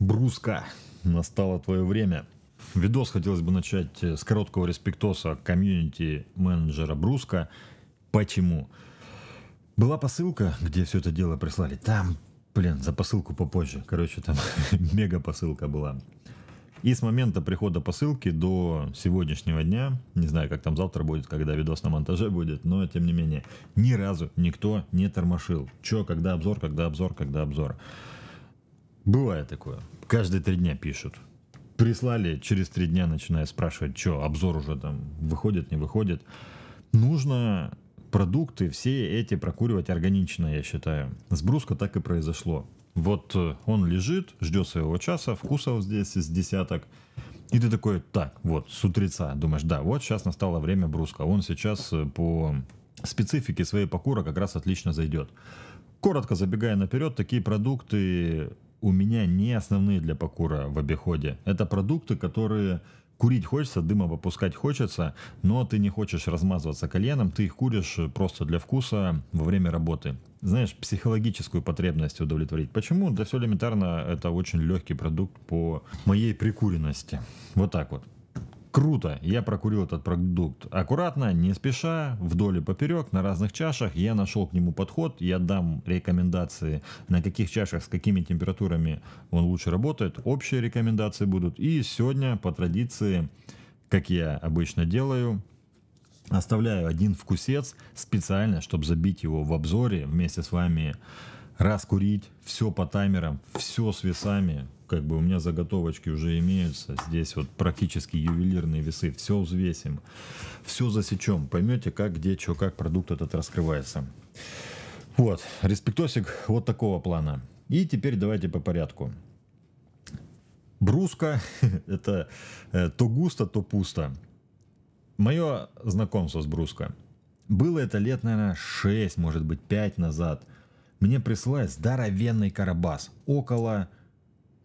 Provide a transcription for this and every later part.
Бруска, настало твое время. Видос хотелось бы начать э, с короткого респектоса комьюнити менеджера Бруска. Почему? Была посылка, где все это дело прислали. Там, блин, за посылку попозже. Короче, там мега посылка была. И с момента прихода посылки до сегодняшнего дня, не знаю, как там завтра будет, когда видос на монтаже будет, но тем не менее, ни разу никто не тормошил. Че, когда обзор, когда обзор, когда обзор. Бывает такое. Каждые три дня пишут. Прислали, через три дня начинаю спрашивать, что обзор уже там выходит, не выходит. Нужно продукты все эти прокуривать органично, я считаю. С бруска так и произошло. Вот э, он лежит, ждет своего часа, вкусов здесь из десяток. И ты такой, так, вот, с утреца, думаешь, да, вот сейчас настало время бруска. Он сейчас э, по специфике своей покура как раз отлично зайдет. Коротко забегая наперед, такие продукты у меня не основные для покура в обиходе. Это продукты, которые курить хочется, дыма выпускать хочется, но ты не хочешь размазываться коленом, ты их куришь э, просто для вкуса во время работы. Знаешь, психологическую потребность удовлетворить. Почему? Да все элементарно, это очень легкий продукт по моей прикуренности. Вот так вот. Круто, я прокурил этот продукт. Аккуратно, не спеша, вдоль и поперек, на разных чашах. Я нашел к нему подход, я дам рекомендации, на каких чашах, с какими температурами он лучше работает. Общие рекомендации будут. И сегодня, по традиции, как я обычно делаю, оставляю один вкусец специально, чтобы забить его в обзоре вместе с вами раскурить, все по таймерам, все с весами, как бы у меня заготовочки уже имеются, здесь вот практически ювелирные весы, все взвесим, все засечем, поймете, как, где, что, как продукт этот раскрывается. Вот, респектосик вот такого плана. И теперь давайте по порядку. Бруска – это э, то густо, то пусто. Мое знакомство с Бруска. Было это лет, наверное, 6, может быть, 5 назад. Мне присылают здоровенный карабас. Около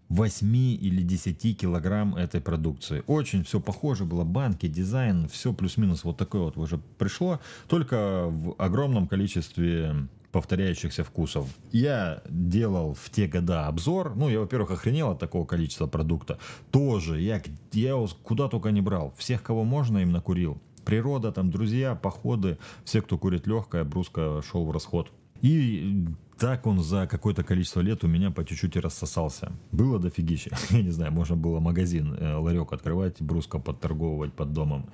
8 или 10 килограмм этой продукции. Очень все похоже было, банки, дизайн, все плюс-минус вот такое вот уже пришло, только в огромном количестве повторяющихся вкусов. Я делал в те года обзор, ну, я, во-первых, охренел от такого количества продукта. Тоже, я, я его куда только не брал, всех, кого можно, им накурил. Природа, там, друзья, походы, все, кто курит легкое, бруска шел в расход. И так он за какое-то количество лет у меня по чуть-чуть и рассосался. Было дофигища. Я не знаю, можно было магазин, э, ларек открывать, бруско подторговывать под домом.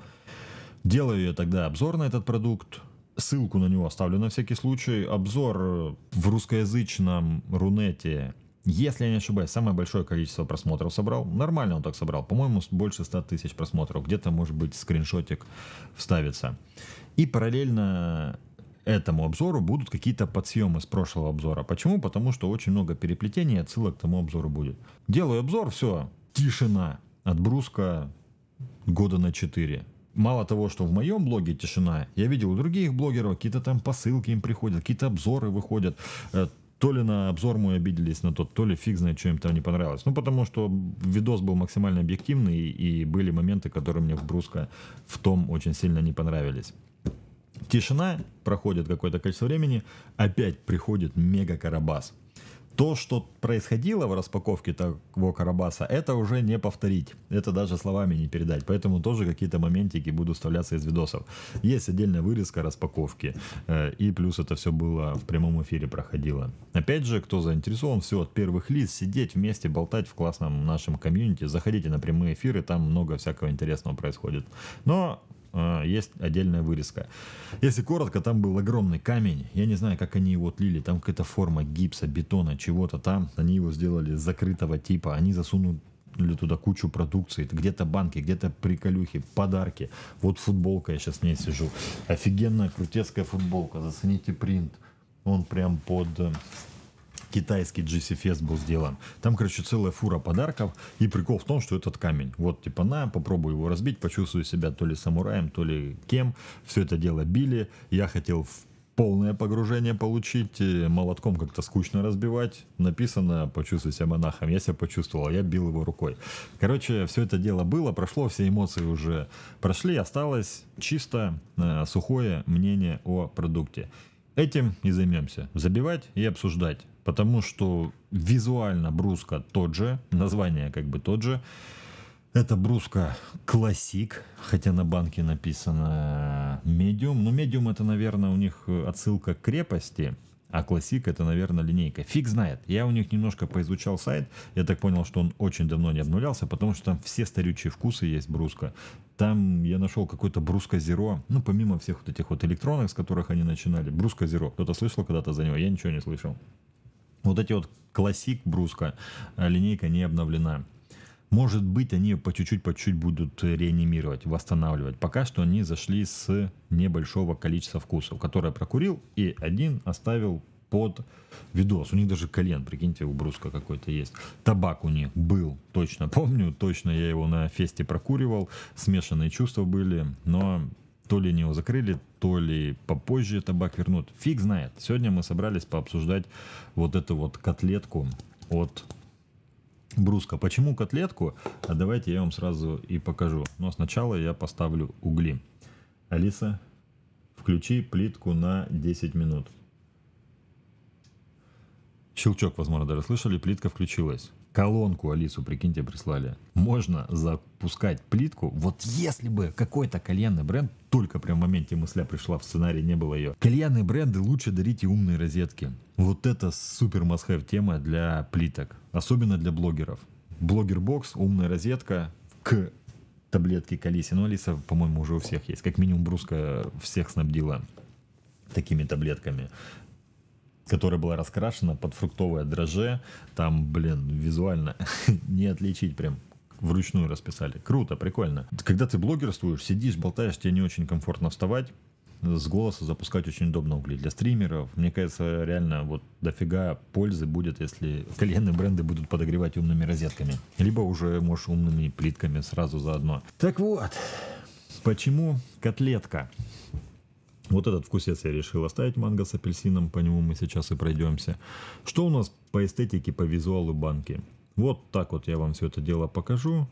Делаю я тогда обзор на этот продукт. Ссылку на него оставлю на всякий случай. Обзор э, в русскоязычном рунете если я не ошибаюсь, самое большое количество просмотров собрал. Нормально он так собрал. По-моему, больше 100 тысяч просмотров. Где-то, может быть, скриншотик вставится. И параллельно этому обзору будут какие-то подсъемы с прошлого обзора. Почему? Потому что очень много переплетений и отсылок к тому обзору будет. Делаю обзор, все, тишина. Отбруска года на 4. Мало того, что в моем блоге тишина, я видел у других блогеров, какие-то там посылки им приходят, какие-то обзоры выходят. Э, то ли на обзор мой обиделись на тот, то ли фиг знает, что им там не понравилось. Ну, потому что видос был максимально объективный, и были моменты, которые мне в Бруска в том очень сильно не понравились. Тишина, проходит какое-то количество времени, опять приходит мега Карабас. То, что происходило в распаковке того Карабаса, это уже не повторить. Это даже словами не передать. Поэтому тоже какие-то моментики будут вставляться из видосов. Есть отдельная вырезка распаковки. Э, и плюс это все было в прямом эфире проходило. Опять же, кто заинтересован, все от первых лиц, сидеть вместе, болтать в классном нашем комьюнити. Заходите на прямые эфиры, там много всякого интересного происходит. Но Э, есть отдельная вырезка. Если коротко, там был огромный камень. Я не знаю, как они его отлили. Там какая-то форма гипса, бетона, чего-то там. Они его сделали закрытого типа. Они засунули туда кучу продукции, где-то банки, где-то приколюхи, подарки. Вот футболка, я сейчас в ней сижу. Офигенная крутецкая футболка, зацените принт. Он прям под э, китайский GC-фест был сделан. Там, короче, целая фура подарков. И прикол в том, что этот камень. Вот, типа, на, попробую его разбить, почувствую себя то ли самураем, то ли кем. Все это дело били. Я хотел в полное погружение получить, э, молотком как-то скучно разбивать. Написано «Почувствуй себя монахом». Я себя почувствовал, а я бил его рукой. Короче, все это дело было, прошло, все эмоции уже прошли, осталось чисто э, сухое мнение о продукте. Этим и займемся. Забивать и обсуждать. Потому что визуально бруска тот же, название как бы тот же. Это бруска классик, хотя на банке написано медиум. Но медиум это, наверное, у них отсылка к крепости. А классик это, наверное, линейка. Фиг знает. Я у них немножко поизучал сайт. Я так понял, что он очень давно не обнулялся, потому что там все старючие вкусы есть бруска. Там я нашел какой-то бруска зеро. Ну, помимо всех вот этих вот электронок, с которых они начинали. Бруска зеро. Кто-то слышал когда-то за него? Я ничего не слышал. Вот эти вот классик бруска линейка не обновлена. Может быть, они по чуть-чуть, по чуть-чуть будут реанимировать, восстанавливать. Пока что они зашли с небольшого количества вкусов, которые прокурил, и один оставил под видос. У них даже колен, прикиньте, у Бруска какой-то есть. Табак у них был, точно помню, точно я его на фесте прокуривал. Смешанные чувства были, но то ли они его закрыли, то ли попозже табак вернут. Фиг знает. Сегодня мы собрались пообсуждать вот эту вот котлетку от Бруска. Почему котлетку? А давайте я вам сразу и покажу. Но сначала я поставлю угли. Алиса, включи плитку на 10 минут. Щелчок, возможно, даже слышали. Плитка включилась колонку Алису, прикиньте, прислали. Можно запускать плитку. Вот если бы какой-то кальянный бренд, только прям в моменте мысля пришла в сценарий, не было ее. Кальянные бренды лучше дарите умные розетки. Вот это супер must тема для плиток. Особенно для блогеров. Блогер-бокс, умная розетка к таблетке к Алисе. Но ну, Алиса, по-моему, уже у всех есть. Как минимум, Бруска всех снабдила такими таблетками которая была раскрашена под фруктовое дрожже. Там, блин, визуально не отличить прям вручную расписали. Круто, прикольно. Когда ты блогерствуешь, сидишь, болтаешь, тебе не очень комфортно вставать, с голоса запускать очень удобно угли для стримеров. Мне кажется, реально вот дофига пользы будет, если коленные бренды будут подогревать умными розетками. Либо уже, можешь умными плитками сразу заодно. Так вот, почему котлетка? Вот этот вкусец я решил оставить манго с апельсином, по нему мы сейчас и пройдемся. Что у нас по эстетике, по визуалу банки? Вот так вот я вам все это дело покажу.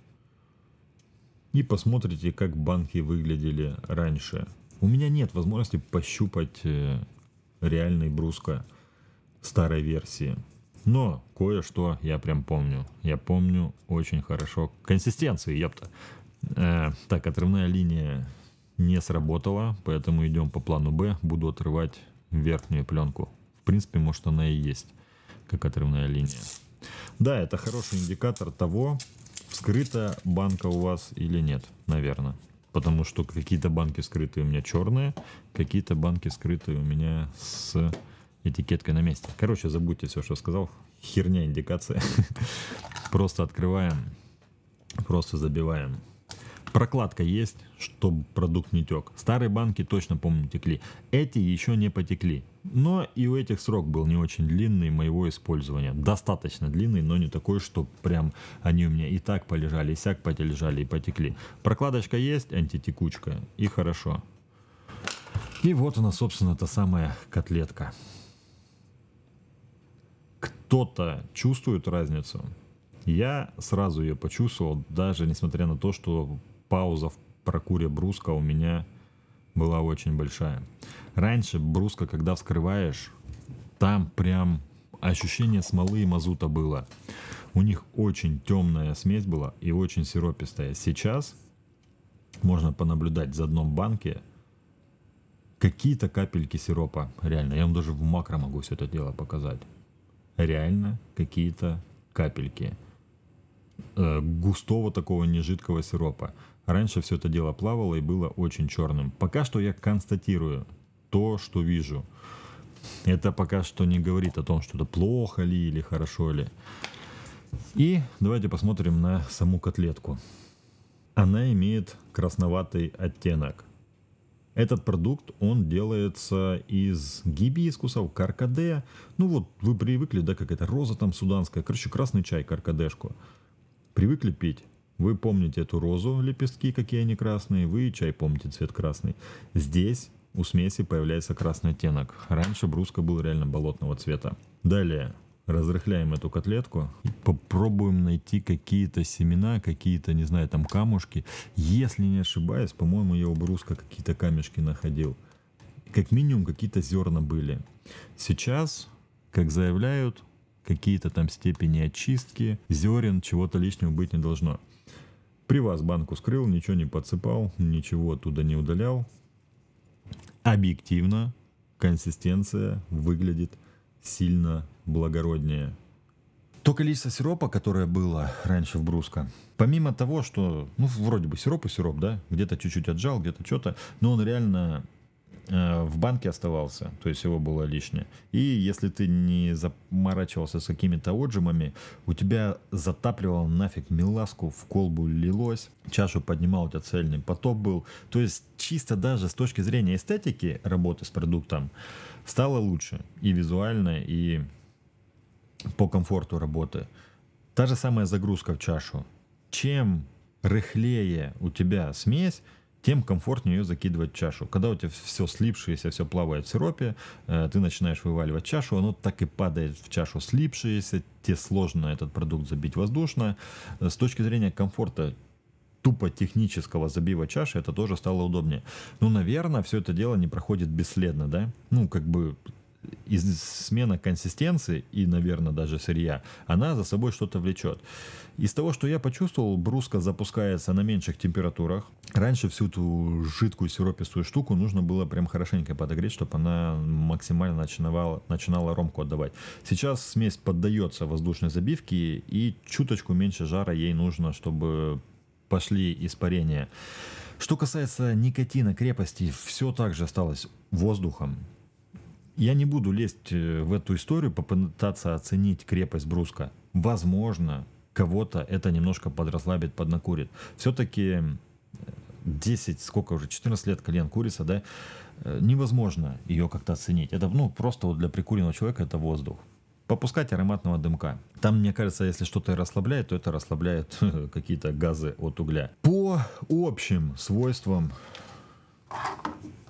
И посмотрите, как банки выглядели раньше. У меня нет возможности пощупать э, реальный бруска старой версии. Но кое-что я прям помню. Я помню очень хорошо консистенцию, ёпта. Э, так, отрывная линия не сработало, поэтому идем по плану Б, буду отрывать верхнюю пленку. В принципе, может она и есть, как отрывная линия. Да, это хороший индикатор того, вскрыта банка у вас или нет, наверное. Потому что какие-то банки скрытые у меня черные, какие-то банки скрытые у меня с этикеткой на месте. Короче, забудьте все, что сказал. Херня индикация. Просто открываем, просто забиваем прокладка есть, чтобы продукт не тек. Старые банки точно, помню, текли. Эти еще не потекли. Но и у этих срок был не очень длинный моего использования. Достаточно длинный, но не такой, что прям они у меня и так полежали, и сяк полежали, и потекли. Прокладочка есть, антитекучка, и хорошо. И вот она, собственно, та самая котлетка. Кто-то чувствует разницу? Я сразу ее почувствовал, даже несмотря на то, что пауза в прокуре бруска у меня была очень большая. Раньше бруска, когда вскрываешь, там прям ощущение смолы и мазута было. У них очень темная смесь была и очень сиропистая. Сейчас можно понаблюдать за дном банки какие-то капельки сиропа. Реально, я вам даже в макро могу все это дело показать. Реально какие-то капельки э, густого такого нежидкого сиропа. Раньше все это дело плавало и было очень черным. Пока что я констатирую то, что вижу. Это пока что не говорит о том, что это плохо ли или хорошо ли. И давайте посмотрим на саму котлетку. Она имеет красноватый оттенок. Этот продукт, он делается из гибискусов, каркаде. Ну вот, вы привыкли, да, как это роза там суданская. Короче, красный чай, каркадешку. Привыкли пить. Вы помните эту розу, лепестки, какие они красные, вы и чай помните цвет красный. Здесь у смеси появляется красный оттенок. Раньше бруска был реально болотного цвета. Далее разрыхляем эту котлетку, попробуем найти какие-то семена, какие-то, не знаю, там камушки. Если не ошибаюсь, по-моему, я у бруска какие-то камешки находил. Как минимум какие-то зерна были. Сейчас, как заявляют, какие-то там степени очистки, зерен, чего-то лишнего быть не должно. При вас банку скрыл, ничего не подсыпал, ничего оттуда не удалял. Объективно консистенция выглядит сильно благороднее. То количество сиропа, которое было раньше в бруска. помимо того, что, ну, вроде бы сироп и сироп, да, где-то чуть-чуть отжал, где-то что-то, но он реально Э, в банке оставался, то есть его было лишнее. И если ты не заморачивался с какими-то отжимами, у тебя затапливал нафиг миласку, в колбу лилось, чашу поднимал, у тебя цельный поток был. То есть чисто даже с точки зрения эстетики работы с продуктом стало лучше и визуально, и по комфорту работы. Та же самая загрузка в чашу. Чем рыхлее у тебя смесь, тем комфортнее ее закидывать в чашу. Когда у тебя все слипшееся, все плавает в сиропе, э, ты начинаешь вываливать чашу, оно так и падает в чашу слипшееся, тебе сложно этот продукт забить воздушно. Э, с точки зрения комфорта тупо технического забива чаши это тоже стало удобнее. Ну, наверное, все это дело не проходит бесследно, да? Ну, как бы из смена консистенции и, наверное, даже сырья, она за собой что-то влечет. Из того, что я почувствовал, бруска запускается на меньших температурах. Раньше всю эту жидкую сиропистую штуку нужно было прям хорошенько подогреть, чтобы она максимально начинала, начинала ромку отдавать. Сейчас смесь поддается воздушной забивке и чуточку меньше жара ей нужно, чтобы пошли испарения. Что касается никотина крепости, все также осталось воздухом. Я не буду лезть э, в эту историю, попытаться оценить крепость Бруска. Возможно, кого-то это немножко подрасслабит, поднакурит. Все-таки 10, э, сколько уже, 14 лет колен курица, да, э, невозможно ее как-то оценить. Это, ну, просто вот для прикуренного человека это воздух. Попускать ароматного дымка. Там, мне кажется, если что-то и расслабляет, то это расслабляет какие-то газы от угля. По общим свойствам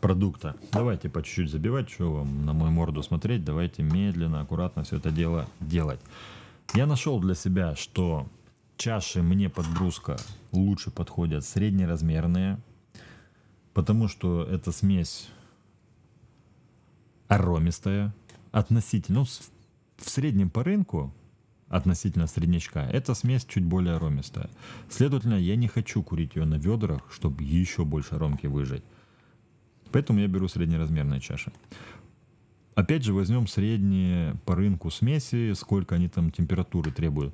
продукта. Давайте по чуть-чуть забивать, что вам на мою морду смотреть, давайте медленно, аккуратно все это дело делать. Я нашел для себя, что чаши мне под бруска лучше подходят среднеразмерные, потому что эта смесь аромистая, относительно, ну, в среднем по рынку, относительно среднячка, эта смесь чуть более аромистая. Следовательно, я не хочу курить ее на ведрах, чтобы еще больше ромки выжать. Поэтому я беру среднеразмерные чаши. Опять же, возьмем средние по рынку смеси, сколько они там температуры требуют.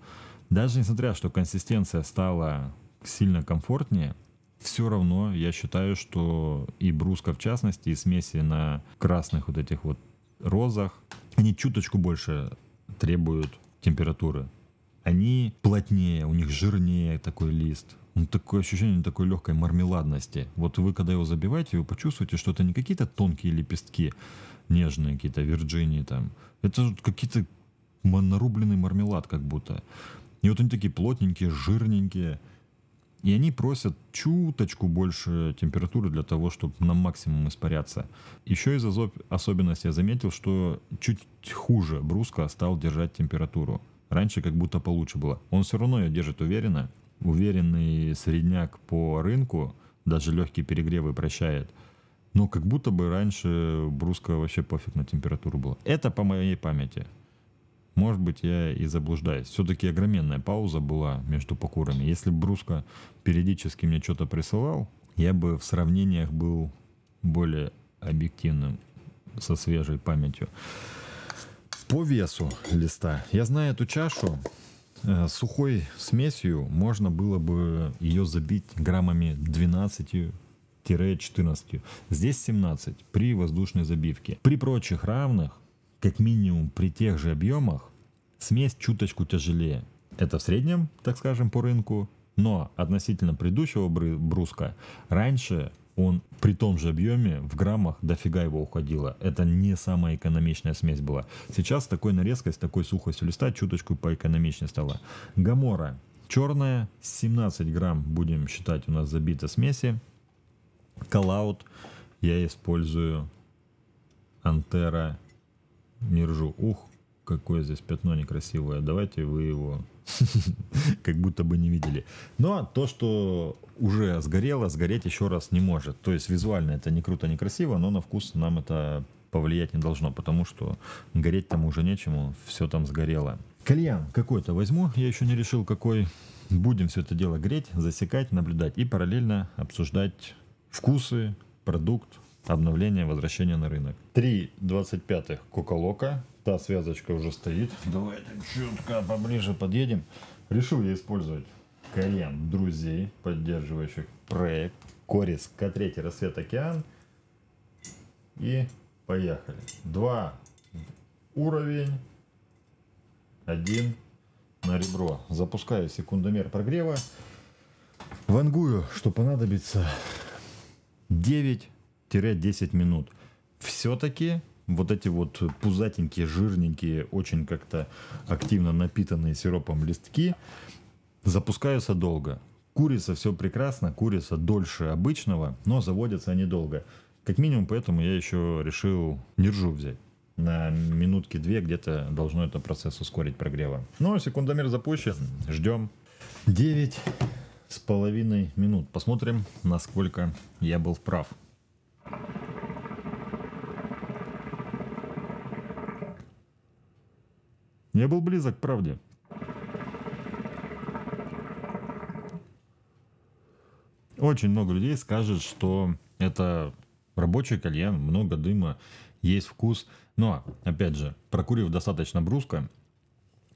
Даже несмотря, что консистенция стала сильно комфортнее, все равно я считаю, что и бруска в частности, и смеси на красных вот этих вот розах, они чуточку больше требуют температуры. Они плотнее, у них жирнее такой лист. Ну, такое ощущение такой легкой мармеладности. Вот вы, когда его забиваете, вы почувствуете, что это не какие-то тонкие лепестки, нежные какие-то, Вирджинии там. Это какие-то нарубленный мармелад как будто. И вот они такие плотненькие, жирненькие. И они просят чуточку больше температуры для того, чтобы на максимум испаряться. Еще из особенностей я заметил, что чуть хуже бруска стал держать температуру. Раньше как будто получше было. Он все равно ее держит уверенно, уверенный средняк по рынку, даже легкие перегревы прощает. Но как будто бы раньше бруска вообще пофиг на температуру было. Это по моей памяти. Может быть, я и заблуждаюсь. Все-таки огроменная пауза была между покурами. Если бы Бруска периодически мне что-то присылал, я бы в сравнениях был более объективным со свежей памятью. По весу листа. Я знаю эту чашу Э, сухой смесью можно было бы ее забить граммами 12-14. Здесь 17 при воздушной забивке. При прочих равных, как минимум при тех же объемах, смесь чуточку тяжелее. Это в среднем, так скажем, по рынку. Но относительно предыдущего бруска, раньше он при том же объеме в граммах дофига его уходило. Это не самая экономичная смесь была. Сейчас с такой нарезкой, с такой сухостью листа чуточку поэкономичнее стало. Гамора черная, 17 грамм будем считать у нас забито смеси. Калаут я использую Антера нержу Ух, какое здесь пятно некрасивое. Давайте вы его как будто бы не видели. Но ну, а то, что уже сгорело, сгореть еще раз не может. То есть визуально это не круто, не красиво, но на вкус нам это повлиять не должно, потому что гореть там уже нечему, все там сгорело. Кальян какой-то возьму, я еще не решил какой. Будем все это дело греть, засекать, наблюдать и параллельно обсуждать вкусы, продукт, обновление, возвращение на рынок. 3,25 Коколока, Та связочка уже стоит. Давай так четко поближе подъедем. Решил я использовать крем друзей, поддерживающих проект. Корис К3 Рассвет Океан. И поехали. Два уровень. Один на ребро. Запускаю секундомер прогрева. Вангую, что понадобится 9-10 минут. Все-таки вот эти вот пузатенькие, жирненькие, очень как-то активно напитанные сиропом листки запускаются долго. Курица все прекрасно, курица дольше обычного, но заводятся они долго. Как минимум, поэтому я еще решил нержу взять. На минутки две где-то должно это процесс ускорить прогрева. Но ну, а секундомер запущен, ждем. девять с половиной минут. Посмотрим, насколько я был прав. Я был близок к правде. Очень много людей скажет, что это рабочий кальян, много дыма, есть вкус. Но, опять же, прокурив достаточно бруско,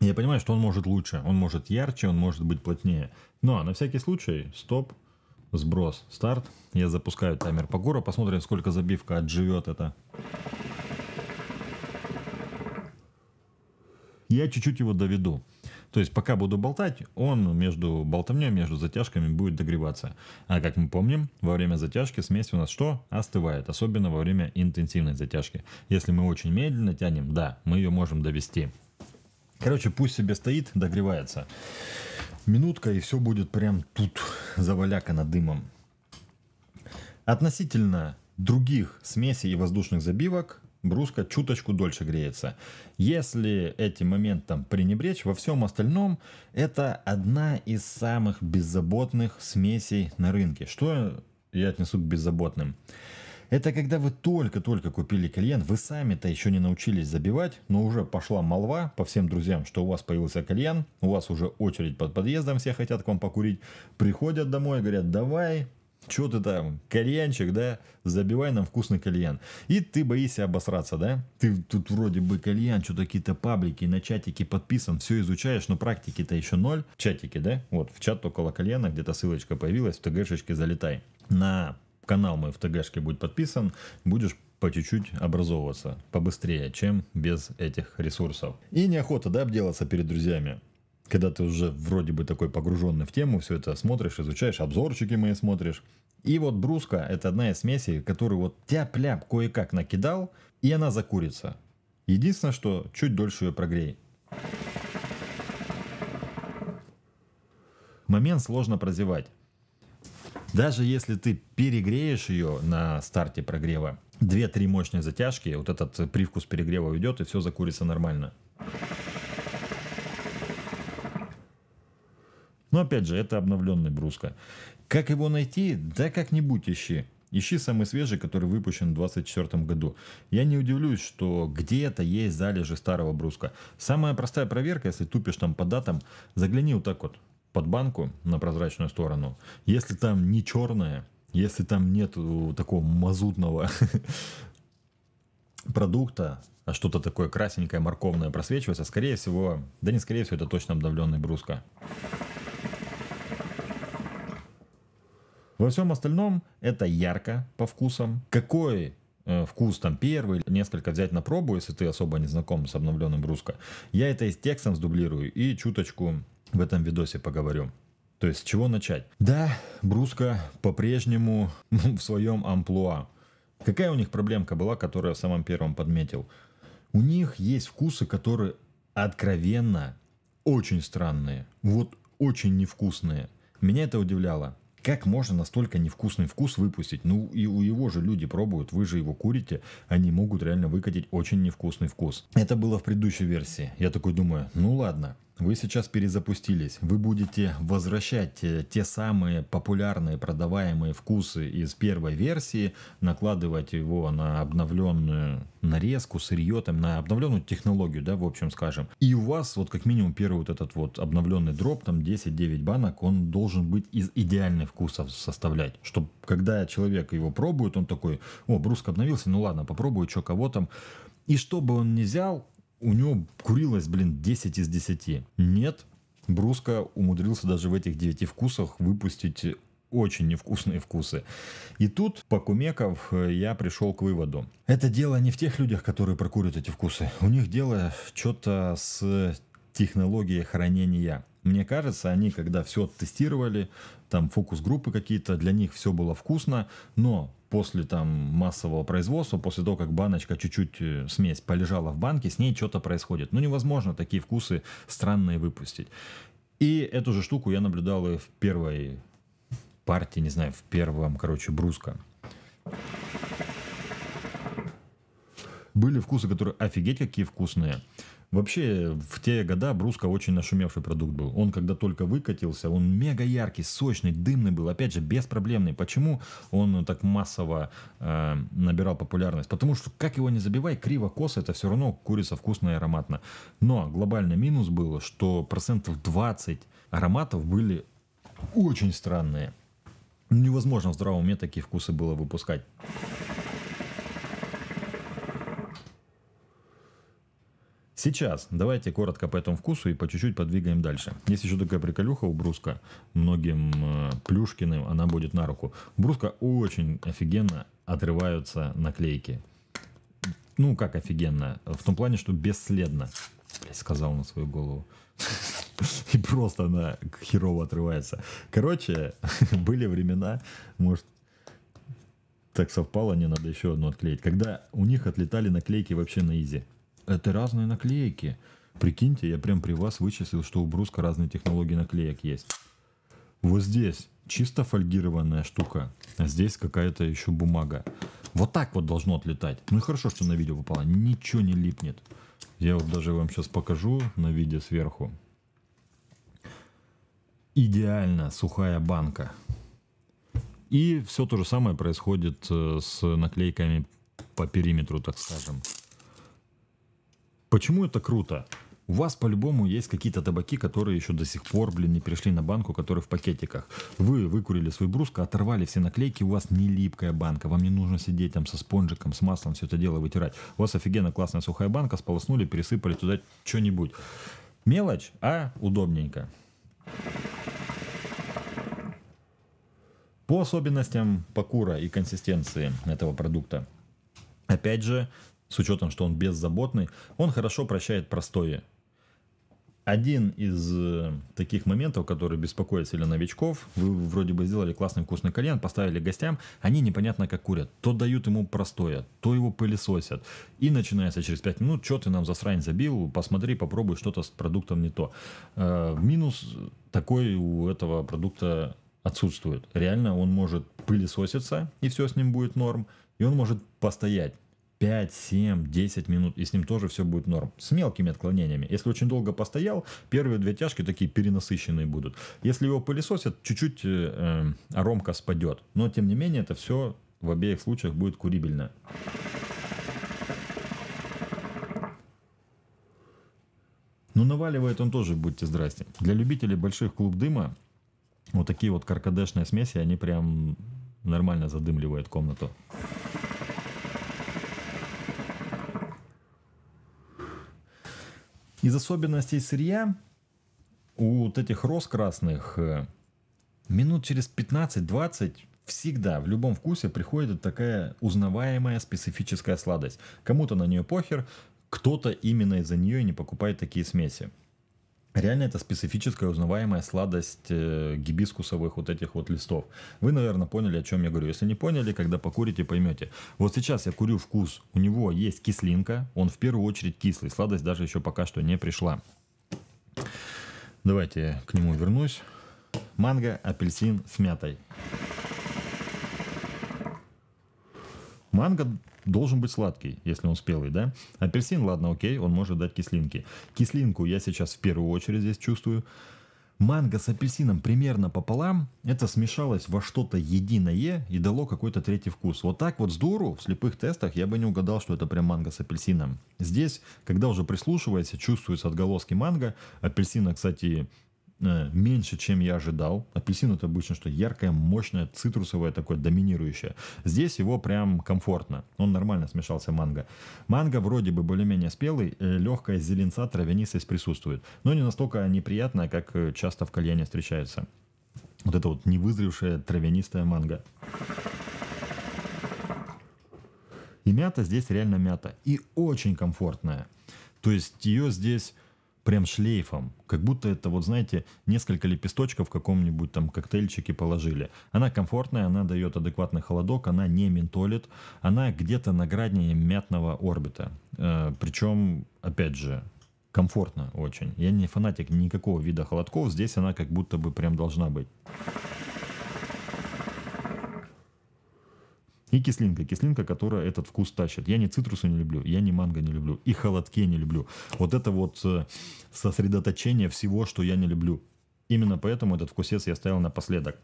я понимаю, что он может лучше, он может ярче, он может быть плотнее. Но на всякий случай, стоп, сброс, старт. Я запускаю таймер покура, посмотрим, сколько забивка отживет это. я чуть-чуть его доведу. То есть пока буду болтать, он между болтовней, между затяжками будет догреваться. А как мы помним, во время затяжки смесь у нас что? Остывает, особенно во время интенсивной затяжки. Если мы очень медленно тянем, да, мы ее можем довести. Короче, пусть себе стоит, догревается. Минутка и все будет прям тут завалякано дымом. Относительно других смесей и воздушных забивок бруска чуточку дольше греется. Если этим моментом пренебречь, во всем остальном это одна из самых беззаботных смесей на рынке. Что я отнесу к беззаботным? Это когда вы только-только купили кальян, вы сами-то еще не научились забивать, но уже пошла молва по всем друзьям, что у вас появился кальян, у вас уже очередь под подъездом, все хотят к вам покурить, приходят домой и говорят, давай, чего ты там, кальянчик, да? Забивай нам вкусный кальян. И ты боишься обосраться, да? Ты тут вроде бы кальян, что-то какие-то паблики, на чатики подписан, все изучаешь, но практики-то еще ноль. Чатики, да? Вот, в чат около кальяна где-то ссылочка появилась, в ТГшечке залетай. На канал мой в ТГшке будет подписан, будешь по чуть-чуть образовываться побыстрее, чем без этих ресурсов. И неохота, да, обделаться перед друзьями когда ты уже вроде бы такой погруженный в тему, все это смотришь, изучаешь, обзорчики мои смотришь. И вот бруска – это одна из смесей, которую вот тяп-ляп кое-как накидал, и она закурится. Единственное, что чуть дольше ее прогрей. Момент сложно прозевать. Даже если ты перегреешь ее на старте прогрева, 2-3 мощные затяжки, вот этот привкус перегрева уйдет, и все закурится нормально. Нормально. Но ну, опять же, это обновленный бруска. Как его найти? Да как-нибудь ищи. Ищи самый свежий, который выпущен в 2024 году. Я не удивлюсь, что где-то есть залежи старого бруска. Самая простая проверка, если тупишь там по датам, загляни вот так вот под банку на прозрачную сторону. Если там не черное, если там нет э, такого мазутного продукта, а что-то такое красненькое, морковное просвечивается, скорее всего, да не скорее всего, это точно обновленный бруска. Во всем остальном это ярко по вкусам. Какой э, вкус там первый, несколько взять на пробу, если ты особо не знаком с обновленным Бруско. Я это и с текстом сдублирую, и чуточку в этом видосе поговорю. То есть с чего начать? Да, Бруско по-прежнему ну, в своем амплуа. Какая у них проблемка была, которую я в самом первом подметил? У них есть вкусы, которые откровенно очень странные. Вот очень невкусные. Меня это удивляло. Как можно настолько невкусный вкус выпустить? Ну и у его же люди пробуют, вы же его курите, они могут реально выкатить очень невкусный вкус. Это было в предыдущей версии. Я такой думаю, ну ладно, вы сейчас перезапустились. Вы будете возвращать э, те самые популярные продаваемые вкусы из первой версии, накладывать его на обновленную нарезку, сырье, там, на обновленную технологию, да, в общем, скажем. И у вас вот как минимум первый вот этот вот обновленный дроп, там 10-9 банок, он должен быть из идеальных вкусов составлять, чтобы когда человек его пробует, он такой, о, бруск обновился, ну ладно, попробую, что, кого там. И что бы он ни взял, у него курилось, блин, 10 из 10. Нет, Бруска умудрился даже в этих 9 вкусах выпустить очень невкусные вкусы. И тут, покумеков, э, я пришел к выводу. Это дело не в тех людях, которые прокурят эти вкусы. У них дело что-то с технологией хранения. Мне кажется, они, когда все тестировали, там фокус-группы какие-то, для них все было вкусно, но после там массового производства, после того, как баночка чуть-чуть э, смесь полежала в банке, с ней что-то происходит. Ну, невозможно такие вкусы странные выпустить. И эту же штуку я наблюдал и в первой партии, не знаю, в первом, короче, бруска. Были вкусы, которые офигеть какие вкусные. Вообще, в те года бруска очень нашумевший продукт был. Он, когда только выкатился, он мега яркий, сочный, дымный был. Опять же, беспроблемный. Почему он так массово э, набирал популярность? Потому что, как его не забивай, криво-косо, это все равно курица вкусная и ароматно. Но глобальный минус был, что процентов 20 ароматов были очень странные. Невозможно в здравом уме такие вкусы было выпускать. Сейчас давайте коротко по этому вкусу и по чуть-чуть подвигаем дальше. Есть еще такая приколюха у бруска, многим э, плюшкиным она будет на руку. Бруска очень офигенно отрываются наклейки. Ну как офигенно, в том плане, что бесследно. Блять, сказал на свою голову. И просто она херово отрывается. Короче, были времена, может, так совпало, не надо еще одну отклеить, когда у них отлетали наклейки вообще на изи. Это разные наклейки. Прикиньте, я прям при вас вычислил, что у бруска разные технологии наклеек есть. Вот здесь чисто фольгированная штука, а здесь какая-то еще бумага. Вот так вот должно отлетать. Ну и хорошо, что на видео выпало, ничего не липнет. Я вот даже вам сейчас покажу на видео сверху. Идеально сухая банка. И все то же самое происходит э, с наклейками по периметру, так скажем. Почему это круто? У вас по-любому есть какие-то табаки, которые еще до сих пор, блин, не пришли на банку, которые в пакетиках. Вы выкурили свой бруско, оторвали все наклейки, у вас не липкая банка, вам не нужно сидеть там со спонжиком, с маслом все это дело вытирать. У вас офигенно классная сухая банка, сполоснули, пересыпали туда что-нибудь. Мелочь, а удобненько. По особенностям покура и консистенции этого продукта. Опять же, с учетом, что он беззаботный, он хорошо прощает простое. Один из э, таких моментов, который беспокоит сильно новичков, вы вроде бы сделали классный вкусный кальян, поставили гостям, они непонятно как курят. То дают ему простое, то его пылесосят. И начинается через 5 минут, что ты нам засрань забил, посмотри, попробуй что-то с продуктом не то. Э, минус такой у этого продукта отсутствует. Реально он может пылесоситься, и все с ним будет норм, и он может постоять 5, 7, 10 минут, и с ним тоже все будет норм. С мелкими отклонениями. Если очень долго постоял, первые две тяжки такие перенасыщенные будут. Если его пылесосят, чуть-чуть э, э аромка спадет. Но, тем не менее, это все в обеих случаях будет курибельно. Ну наваливает он тоже, будьте здрасте. Для любителей больших клуб дыма, вот такие вот каркадешные смеси, они прям нормально задымливают комнату. Из особенностей сырья у вот этих роз красных э, минут через 15-20 всегда в любом вкусе приходит такая узнаваемая специфическая сладость. Кому-то на нее похер, кто-то именно из-за нее не покупает такие смеси. Реально это специфическая узнаваемая сладость э, гибискусовых вот этих вот листов. Вы, наверное, поняли, о чем я говорю. Если не поняли, когда покурите, поймете. Вот сейчас я курю вкус. У него есть кислинка, он в первую очередь кислый. Сладость даже еще пока что не пришла. Давайте я к нему вернусь. Манго, апельсин с мятой. Манго должен быть сладкий, если он спелый, да? Апельсин, ладно, окей, он может дать кислинки. Кислинку я сейчас в первую очередь здесь чувствую. Манго с апельсином примерно пополам, это смешалось во что-то единое и дало какой-то третий вкус. Вот так вот с дуру в слепых тестах я бы не угадал, что это прям манго с апельсином. Здесь, когда уже прислушиваешься, чувствуются отголоски манго. Апельсина, кстати, Э, меньше, чем я ожидал. Апельсин это обычно что яркое, мощное, цитрусовое такое, доминирующее. Здесь его прям комфортно. Он нормально смешался манго. Манго вроде бы более-менее спелый, э, легкая зеленца, травянистость присутствует. Но не настолько неприятная, как э, часто в кальяне встречается. Вот это вот невызревшая травянистая манго. И мята здесь реально мята. И очень комфортная. То есть ее здесь прям шлейфом, как будто это, вот знаете, несколько лепесточков в каком-нибудь там коктейльчике положили. Она комфортная, она дает адекватный холодок, она не ментолит, она где-то на грани мятного орбита. Э, причем, опять же, комфортно очень. Я не фанатик никакого вида холодков, здесь она как будто бы прям должна быть. И кислинка. Кислинка, которая этот вкус тащит. Я ни цитрусу не люблю, я ни манго не люблю, и холодки не люблю. Вот это вот э, сосредоточение всего, что я не люблю. Именно поэтому этот вкусец я ставил напоследок.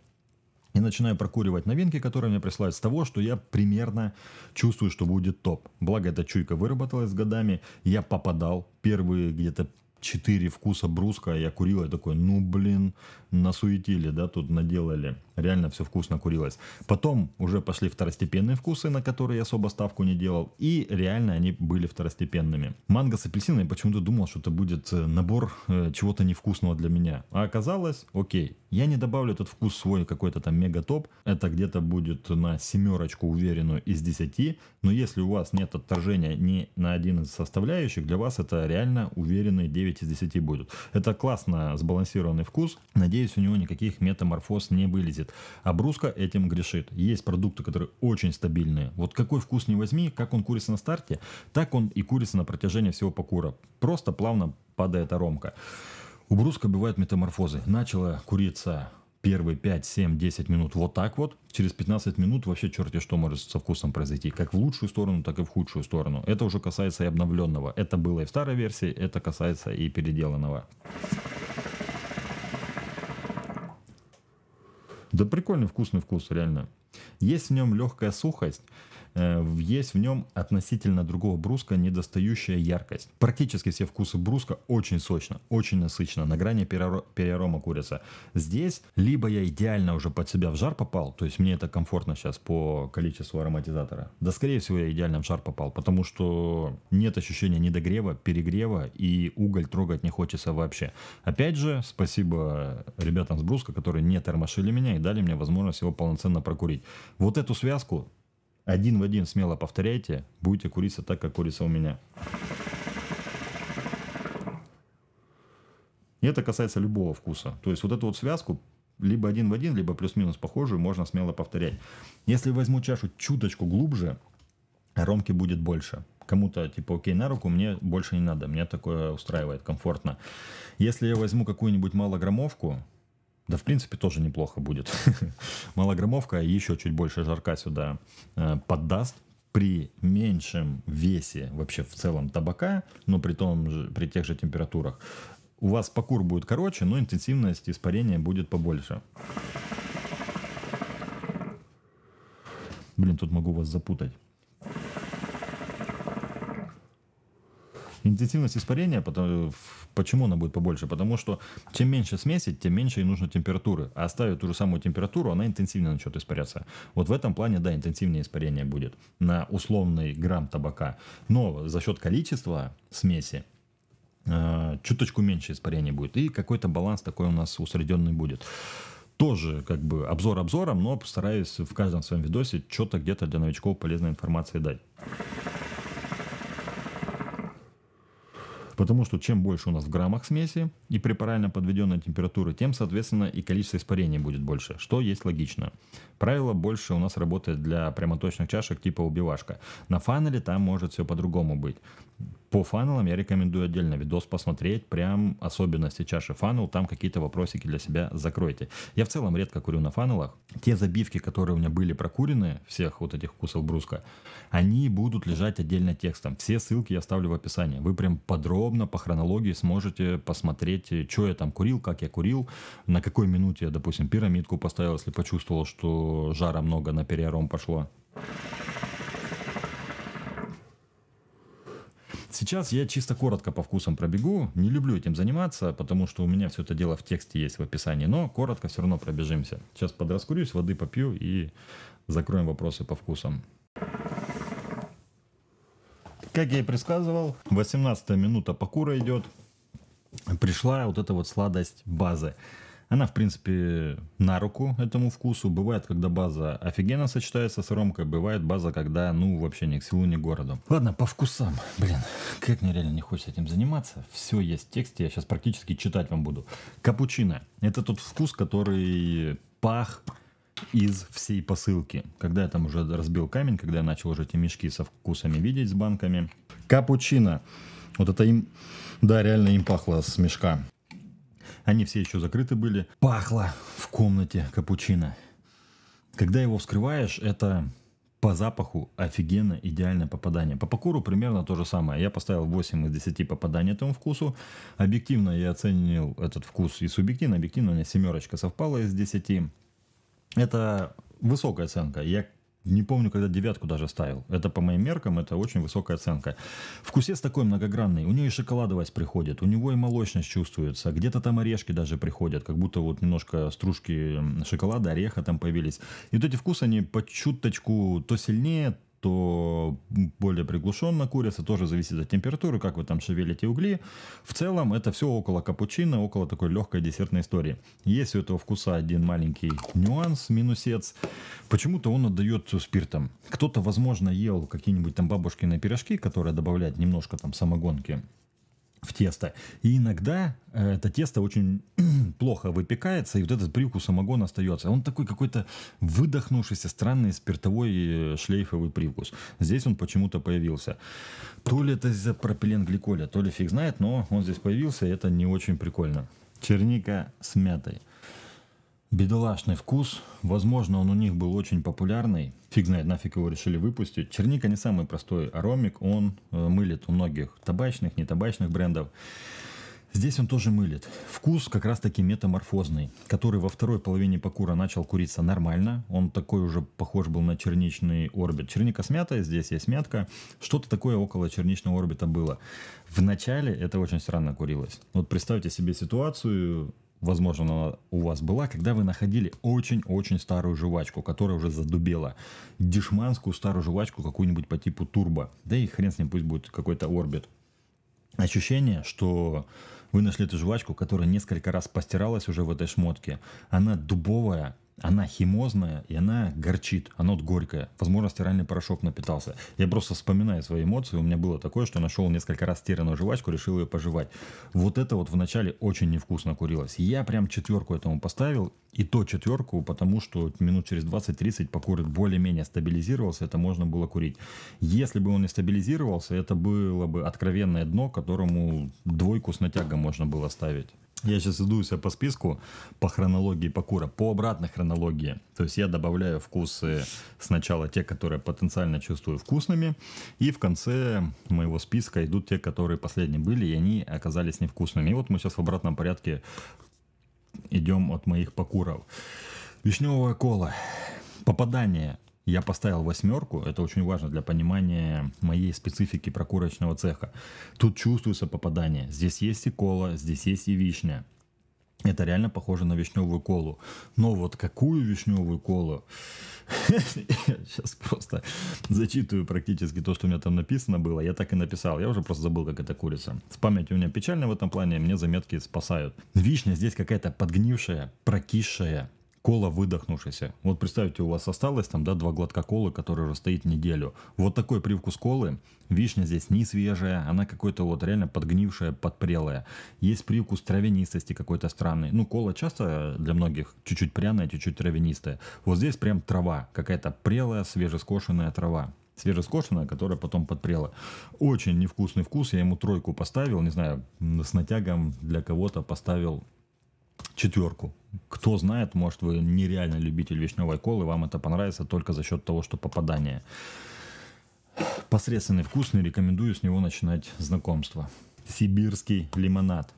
И начинаю прокуривать новинки, которые мне присылают, с того, что я примерно чувствую, что будет топ. Благо, эта чуйка выработалась годами. Я попадал первые где-то четыре вкуса бруска. Я курил, я такой, ну блин, насуетили, да, тут наделали реально все вкусно курилось. Потом уже пошли второстепенные вкусы, на которые я особо ставку не делал, и реально они были второстепенными. Манго с апельсином я почему-то думал, что это будет э, набор э, чего-то невкусного для меня. А оказалось, окей, я не добавлю этот вкус свой какой-то там мега топ, это где-то будет на семерочку уверенную из 10, но если у вас нет отторжения ни на один из составляющих, для вас это реально уверенные 9 из 10 будут. Это классно сбалансированный вкус, надеюсь у него никаких метаморфоз не вылезет будет. А бруска этим грешит. Есть продукты, которые очень стабильные. Вот какой вкус не возьми, как он курица на старте, так он и курица на протяжении всего покура. Просто плавно падает аромка. У бруска бывают метаморфозы. Начала курица первые 5, 7, 10 минут вот так вот. Через 15 минут вообще черти что может со вкусом произойти. Как в лучшую сторону, так и в худшую сторону. Это уже касается и обновленного. Это было и в старой версии, это касается и переделанного. Да прикольный вкусный вкус, реально. Есть в нем легкая сухость, Э, есть в нем относительно другого бруска недостающая яркость. Практически все вкусы бруска очень сочно, очень насыщенно, на грани переарома курица. Здесь либо я идеально уже под себя в жар попал, то есть мне это комфортно сейчас по количеству ароматизатора. Да, скорее всего, я идеально в жар попал, потому что нет ощущения недогрева, перегрева, и уголь трогать не хочется вообще. Опять же, спасибо ребятам с бруска, которые не тормошили меня и дали мне возможность его полноценно прокурить. Вот эту связку один в один смело повторяйте, будете куриться так, как курица у меня. И это касается любого вкуса. То есть вот эту вот связку либо один в один, либо плюс-минус похожую можно смело повторять. Если возьму чашу чуточку глубже, ромки будет больше. Кому-то типа окей на руку, мне больше не надо, мне такое устраивает комфортно. Если я возьму какую-нибудь малограммовку, да, в принципе, тоже неплохо будет. Малограммовка и еще чуть больше жарка сюда э, поддаст при меньшем весе вообще в целом табака, но при, том же, при тех же температурах. У вас покур будет короче, но интенсивность испарения будет побольше. Блин, тут могу вас запутать. Интенсивность испарения, потому, почему она будет побольше? Потому что чем меньше смеси, тем меньше и нужно температуры. А оставив ту же самую температуру, она интенсивнее начнет испаряться. Вот в этом плане, да, интенсивнее испарение будет на условный грамм табака. Но за счет количества смеси э, чуточку меньше испарения будет. И какой-то баланс такой у нас усредненный будет тоже как бы обзор обзором, но постараюсь в каждом своем видосе что-то где-то для новичков полезной информации дать. Потому что чем больше у нас в граммах смеси и при правильно подведенной температуре, тем, соответственно, и количество испарений будет больше, что есть логично. Правило больше у нас работает для прямоточных чашек типа убивашка. На фанеле там может все по-другому быть по фанелам я рекомендую отдельно видос посмотреть, прям особенности чаши фанел, там какие-то вопросики для себя закройте. Я в целом редко курю на фанелах. Те забивки, которые у меня были прокурены, всех вот этих вкусов бруска, они будут лежать отдельно текстом. Все ссылки я оставлю в описании. Вы прям подробно по хронологии сможете посмотреть, что я там курил, как я курил, на какой минуте я, допустим, пирамидку поставил, если почувствовал, что жара много на переаром пошло. Сейчас я чисто коротко по вкусам пробегу. Не люблю этим заниматься, потому что у меня все это дело в тексте есть в описании. Но коротко все равно пробежимся. Сейчас подраскурюсь, воды попью и закроем вопросы по вкусам. Как я и предсказывал, 18 минута покура идет. Пришла вот эта вот сладость базы. Она, в принципе, на руку этому вкусу. Бывает, когда база офигенно сочетается с ромкой, бывает база, когда, ну, вообще ни к селу, ни к городу. Ладно, по вкусам. Блин, как мне реально не хочется этим заниматься. Все есть в тексте, я сейчас практически читать вам буду. Капучино. Это тот вкус, который пах из всей посылки. Когда я там уже разбил камень, когда я начал уже эти мешки со вкусами видеть, с банками. Капучино. Вот это им, да, реально им пахло с мешка. Они все еще закрыты были. Пахло в комнате капучино. Когда его вскрываешь, это по запаху офигенно идеальное попадание. По покуру примерно то же самое. Я поставил 8 из 10 попаданий этому вкусу. Объективно я оценил этот вкус и субъективно. Объективно у меня семерочка совпала из 10. Это высокая оценка. Я не помню, когда девятку даже ставил. Это по моим меркам, это очень высокая оценка. Вкусец такой многогранный. У него и шоколадовость приходит, у него и молочность чувствуется. Где-то там орешки даже приходят, как будто вот немножко стружки шоколада, ореха там появились. И вот эти вкусы, они по чуточку то сильнее, то более приглушенно курится, тоже зависит от температуры, как вы там шевелите угли. В целом это все около капучино, около такой легкой десертной истории. Есть у этого вкуса один маленький нюанс, минусец. Почему-то он отдает спиртом. Кто-то, возможно, ел какие-нибудь там бабушкины пирожки, которые добавляют немножко там самогонки в тесто. И иногда э, это тесто очень плохо выпекается, и вот этот привкус самогона остается. Он такой какой-то выдохнувшийся, странный спиртовой э, шлейфовый привкус. Здесь он почему-то появился. То ли это из-за пропиленгликоля, то ли фиг знает, но он здесь появился, и это не очень прикольно. Черника с мятой. Бедолашный вкус. Возможно, он у них был очень популярный. Фиг знает, нафиг его решили выпустить. Черника не самый простой аромик. Он э, мылит у многих табачных, не табачных брендов. Здесь он тоже мылит. Вкус как раз таки метаморфозный, который во второй половине покура начал куриться нормально. Он такой уже похож был на черничный орбит. Черника с здесь есть мятка. Что-то такое около черничного орбита было. В начале это очень странно курилось. Вот представьте себе ситуацию, возможно, она у вас была, когда вы находили очень-очень старую жвачку, которая уже задубела. Дешманскую старую жвачку какую-нибудь по типу турбо. Да и хрен с ним, пусть будет какой-то орбит. Ощущение, что вы нашли эту жвачку, которая несколько раз постиралась уже в этой шмотке. Она дубовая, она химозная, и она горчит, она вот горькая. Возможно, стиральный порошок напитался. Я просто вспоминаю свои эмоции, у меня было такое, что нашел несколько раз стиранную жвачку, решил ее пожевать. Вот это вот вначале очень невкусно курилось. Я прям четверку этому поставил, и то четверку, потому что минут через 20-30 покурит более-менее стабилизировался, это можно было курить. Если бы он не стабилизировался, это было бы откровенное дно, которому двойку с натягом можно было ставить. Я сейчас иду у себя по списку, по хронологии Пакура, по обратной хронологии. То есть я добавляю вкусы сначала те, которые потенциально чувствую вкусными, и в конце моего списка идут те, которые последние были, и они оказались невкусными. И вот мы сейчас в обратном порядке идем от моих покуров. Вишневая кола. Попадание я поставил восьмерку, это очень важно для понимания моей специфики прокурочного цеха. Тут чувствуется попадание. Здесь есть и кола, здесь есть и вишня. Это реально похоже на вишневую колу. Но вот какую вишневую колу? Сейчас просто зачитываю практически то, что у меня там написано было. Я так и написал. Я уже просто забыл, как это курица. С памятью у меня печально в этом плане. Мне заметки спасают. Вишня здесь какая-то подгнившая, прокисшая, кола выдохнувшаяся. Вот представьте, у вас осталось там, да, два глотка колы, который уже стоит неделю. Вот такой привкус колы. Вишня здесь не свежая, она какой-то вот реально подгнившая, подпрелая. Есть привкус травянистости какой-то странный. Ну, кола часто для многих чуть-чуть пряная, чуть-чуть травянистая. Вот здесь прям трава, какая-то прелая, свежескошенная трава свежескошенная, которая потом подпрела. Очень невкусный вкус, я ему тройку поставил, не знаю, с натягом для кого-то поставил четверку. Кто знает, может, вы нереально любитель вишневой колы, вам это понравится только за счет того, что попадание. Посредственный вкусный, рекомендую с него начинать знакомство. Сибирский лимонад.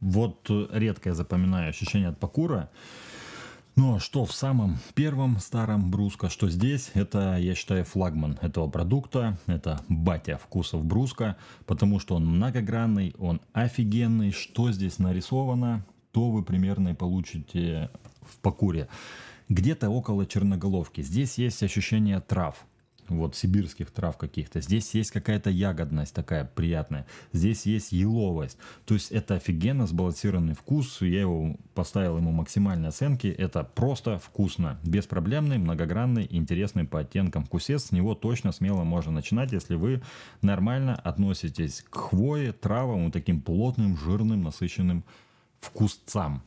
Вот редкое запоминаю ощущение от покура. Но ну, а что в самом первом старом бруска, что здесь, это, я считаю, флагман этого продукта. Это батя вкусов бруска, потому что он многогранный, он офигенный. Что здесь нарисовано, то вы примерно и получите в Покуре. Где-то около Черноголовки. Здесь есть ощущение трав, вот сибирских трав каких-то. Здесь есть какая-то ягодность такая приятная. Здесь есть еловость. То есть это офигенно сбалансированный вкус. Я его поставил ему максимальные оценки. Это просто вкусно. Беспроблемный, многогранный, интересный по оттенкам вкусец. С него точно смело можно начинать, если вы нормально относитесь к хвое, травам, вот таким плотным, жирным, насыщенным вкусцам.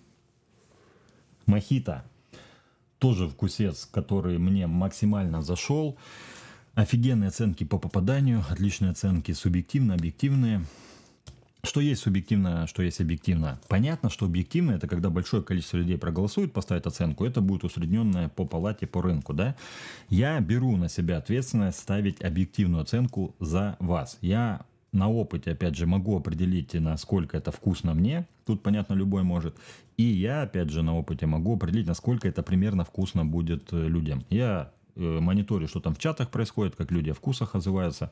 Мохито. Тоже вкусец, который мне максимально зашел. Офигенные оценки по попаданию, отличные оценки субъективно, объективные. Что есть субъективно, что есть объективно? Понятно, что объективно это когда большое количество людей проголосует, поставит оценку, это будет усредненное по палате, по рынку, да? Я беру на себя ответственность ставить объективную оценку за вас. Я на опыте, опять же, могу определить, насколько это вкусно мне. Тут, понятно, любой может. И я, опять же, на опыте могу определить, насколько это примерно вкусно будет э, людям. Я э, мониторю, что там в чатах происходит, как люди о вкусах отзываются.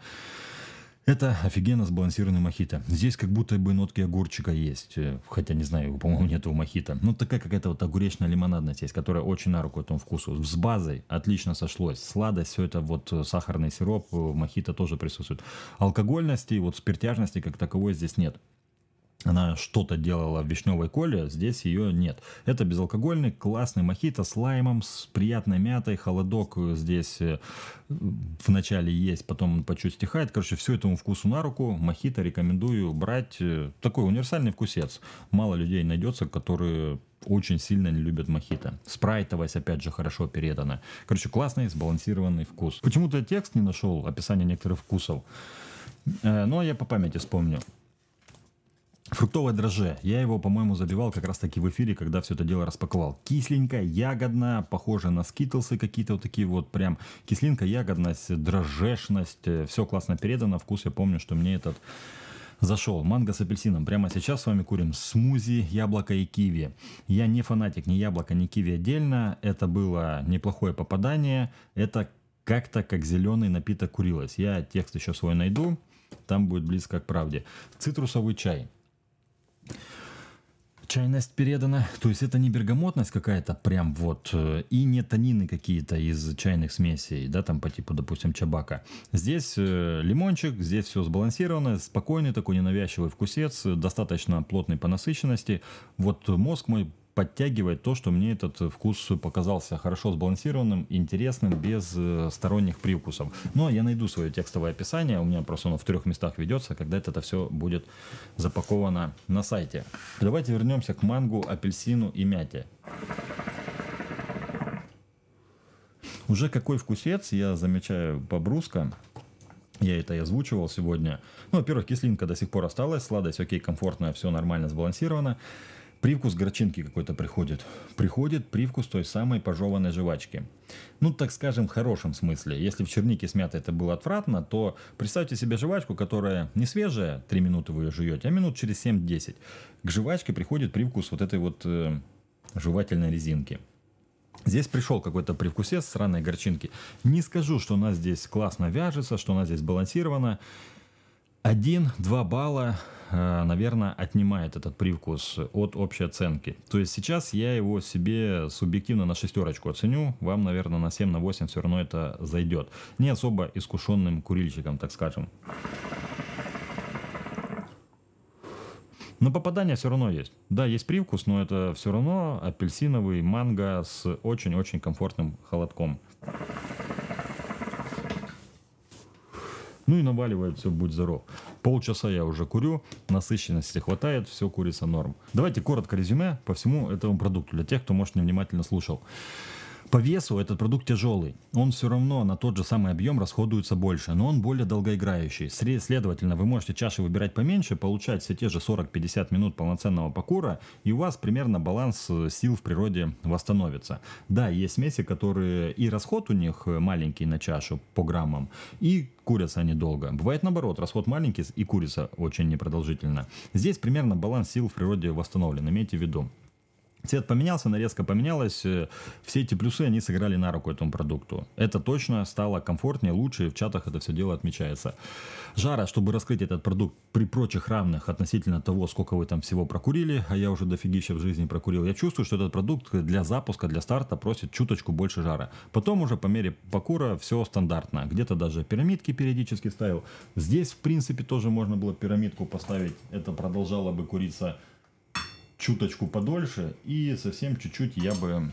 Это офигенно сбалансированный мохито. Здесь как будто бы нотки огурчика есть. Э, хотя, не знаю, по-моему, нету у мохито. Но ну, такая какая-то вот огуречная лимонадность есть, которая очень на руку этому вкусу. С базой отлично сошлось. Сладость, все это вот э, сахарный сироп, э, мохито тоже присутствует. Алкогольности, вот спиртяжности как таковой здесь нет она что-то делала в вишневой коле, здесь ее нет. Это безалкогольный, классный мохито с лаймом, с приятной мятой, холодок здесь э, в начале есть, потом он по чуть стихает. Короче, все этому вкусу на руку. Мохито рекомендую брать. Э, такой универсальный вкусец. Мало людей найдется, которые очень сильно не любят мохито. Спрайтовость, опять же, хорошо передана. Короче, классный, сбалансированный вкус. Почему-то текст не нашел описание некоторых вкусов. Э, но я по памяти вспомню. Фруктовое дрожже. Я его, по-моему, забивал как раз таки в эфире, когда все это дело распаковал. Кисленькая, ягодная, похоже на скитлсы какие-то вот такие вот прям. Кислинка, ягодность, дрожжешность. Э, все классно передано. Вкус, я помню, что мне этот зашел. Манго с апельсином. Прямо сейчас с вами курим смузи, яблоко и киви. Я не фанатик ни яблока, ни киви отдельно. Это было неплохое попадание. Это как-то как зеленый напиток курилось. Я текст еще свой найду. Там будет близко к правде. Цитрусовый чай чайность передана. То есть это не бергамотность какая-то прям вот, э, и не танины какие-то из чайных смесей, да, там по типу, допустим, чабака. Здесь э, лимончик, здесь все сбалансировано, спокойный такой ненавязчивый вкусец, э, достаточно плотный по насыщенности. Вот мозг мой подтягивать то, что мне этот э, вкус показался хорошо сбалансированным, интересным, без э, сторонних привкусов. Но я найду свое текстовое описание, у меня просто оно в трех местах ведется, когда это все будет запаковано на сайте. Давайте вернемся к мангу, апельсину и мяте. Уже какой вкусец, я замечаю по бруско, я это и озвучивал сегодня. Ну, во-первых, кислинка до сих пор осталась, сладость окей, комфортная, все нормально сбалансировано. Привкус горчинки какой-то приходит. Приходит привкус той самой пожеванной жвачки. Ну, так скажем, в хорошем смысле. Если в чернике с это было отвратно, то представьте себе жвачку, которая не свежая, 3 минуты вы ее жуете, а минут через 7-10. К жвачке приходит привкус вот этой вот э, жевательной резинки. Здесь пришел какой-то привкусец сраной горчинки. Не скажу, что она здесь классно вяжется, что она здесь балансирована. Один-два балла, э, наверное, отнимает этот привкус от общей оценки. То есть сейчас я его себе субъективно на шестерочку оценю, вам, наверное, на 7, на 8 все равно это зайдет. Не особо искушенным курильщиком, так скажем. Но попадание все равно есть. Да, есть привкус, но это все равно апельсиновый манго с очень-очень комфортным холодком. Ну и наваливает все, будь здоров. Полчаса я уже курю, насыщенности хватает, все курится норм. Давайте коротко резюме по всему этому продукту для тех, кто, может, невнимательно слушал. По весу этот продукт тяжелый. Он все равно на тот же самый объем расходуется больше, но он более долгоиграющий. Следовательно, вы можете чаши выбирать поменьше, получать все те же 40-50 минут полноценного покура, и у вас примерно баланс э, сил в природе восстановится. Да, есть смеси, которые и расход у них э, маленький на чашу по граммам, и курятся они долго. Бывает наоборот, расход маленький и курица очень непродолжительно. Здесь примерно баланс сил в природе восстановлен, имейте в виду. Цвет поменялся, нарезка поменялась. Э, все эти плюсы, они сыграли на руку этому продукту. Это точно стало комфортнее, лучше, и в чатах это все дело отмечается. Жара, чтобы раскрыть этот продукт при прочих равных относительно того, сколько вы там всего прокурили, а я уже дофигища в жизни прокурил, я чувствую, что этот продукт для запуска, для старта просит чуточку больше жара. Потом уже по мере покура все стандартно. Где-то даже пирамидки периодически ставил. Здесь, в принципе, тоже можно было пирамидку поставить. Это продолжало бы куриться чуточку подольше, и совсем чуть-чуть я бы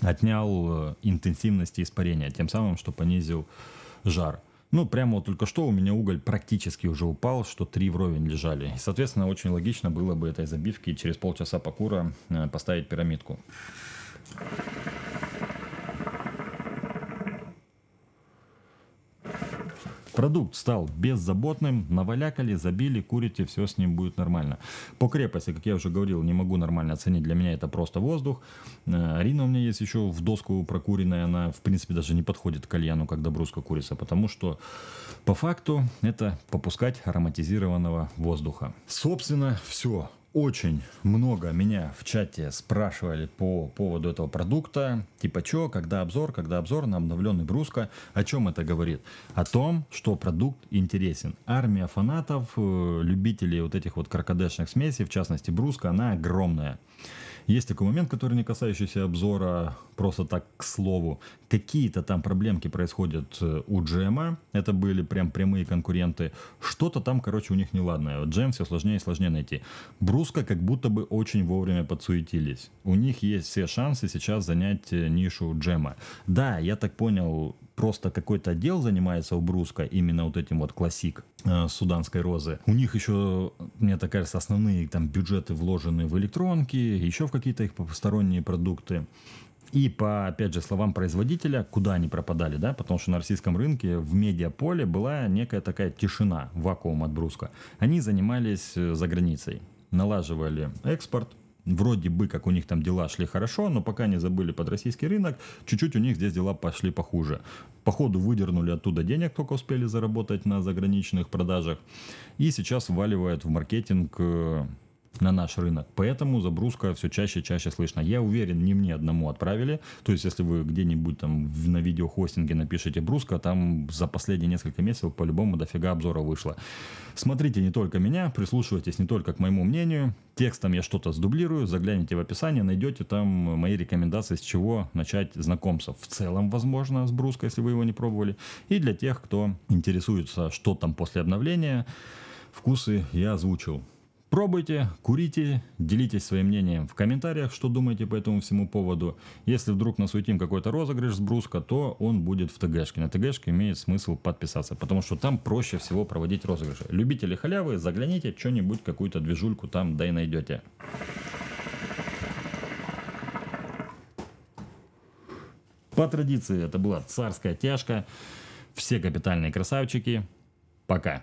отнял э, интенсивность испарения, тем самым, что понизил жар. Ну, прямо вот только что у меня уголь практически уже упал, что три вровень лежали. И, соответственно, очень логично было бы этой забивки через полчаса покура э, поставить пирамидку. Продукт стал беззаботным, навалякали, забили, курите, все с ним будет нормально. По крепости, как я уже говорил, не могу нормально оценить, для меня это просто воздух. Э, Рина у меня есть еще в доску прокуренная, она в принципе даже не подходит к кальяну, как добруска курица, потому что по факту это попускать ароматизированного воздуха. Собственно, все очень много меня в чате спрашивали по поводу этого продукта. Типа, что, когда обзор, когда обзор на обновленный Бруска. О чем это говорит? О том, что продукт интересен. Армия фанатов, э, любителей вот этих вот крокодешных смесей, в частности Бруска, она огромная. Есть такой момент, который не касающийся обзора, просто так к слову. Какие-то там проблемки происходят э, у Джема, это были прям прямые конкуренты. Что-то там, короче, у них неладное. Джем все сложнее и сложнее найти. Бруска как будто бы очень вовремя подсуетились. У них есть все шансы сейчас занять э, нишу Джема. Да, я так понял, просто какой-то отдел занимается у Бруска именно вот этим вот классик Э, суданской розы. У них еще, мне так кажется, основные там бюджеты вложены в электронки, еще в какие-то их посторонние продукты. И по, опять же, словам производителя, куда они пропадали, да, потому что на российском рынке в медиаполе была некая такая тишина, вакуум отбруска. Они занимались э, за границей, налаживали экспорт, вроде бы как у них там дела шли хорошо, но пока не забыли под российский рынок, чуть-чуть у них здесь дела пошли похуже. Походу выдернули оттуда денег, только успели заработать на заграничных продажах. И сейчас вваливают в маркетинг э, на наш рынок. Поэтому забруска все чаще и чаще слышно. Я уверен, не мне одному отправили. То есть, если вы где-нибудь там на видеохостинге напишите бруска, там за последние несколько месяцев по-любому дофига обзора вышло. Смотрите не только меня, прислушивайтесь не только к моему мнению. Текстом я что-то сдублирую, загляните в описание, найдете там мои рекомендации, с чего начать знакомство. В целом, возможно, с бруска, если вы его не пробовали. И для тех, кто интересуется, что там после обновления, вкусы я озвучил. Пробуйте, курите, делитесь своим мнением в комментариях, что думаете по этому всему поводу. Если вдруг насуетим какой-то розыгрыш с бруска, то он будет в ТГшке. На ТГшке имеет смысл подписаться, потому что там проще всего проводить розыгрыши. Любители халявы, загляните, что-нибудь, какую-то движульку там да и найдете. По традиции это была царская тяжка. Все капитальные красавчики. Пока.